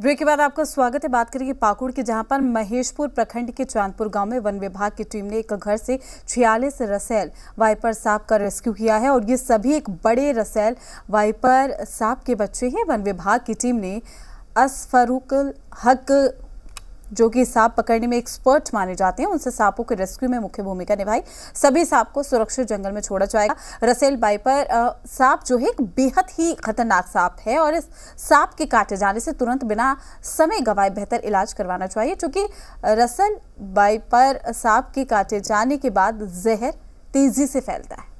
break के बाद आपका स्वागत है बात करेंगे पाकुड़ के जहां पर महेशपुर प्रखंड के चांदपुर गांव में वन विभाग की टीम ने एक घर से छियालीस रसेल वाइपर सांप का रेस्क्यू किया है और ये सभी एक बड़े रसेल वाइपर सांप के बच्चे हैं वन विभाग की टीम ने असफरुकल हक जो कि सांप पकड़ने में एक्सपर्ट माने जाते हैं उनसे सांपों के रेस्क्यू में मुख्य भूमिका निभाई सभी सांप को सुरक्षित जंगल में छोड़ा जाएगा रसेल पर सांप जो है एक बेहद ही खतरनाक सांप है और इस सांप के काटे जाने से तुरंत बिना समय गवाए बेहतर इलाज करवाना चाहिए चूँकि रसेल पर सांप के काटे जाने के बाद जहर तेजी से फैलता है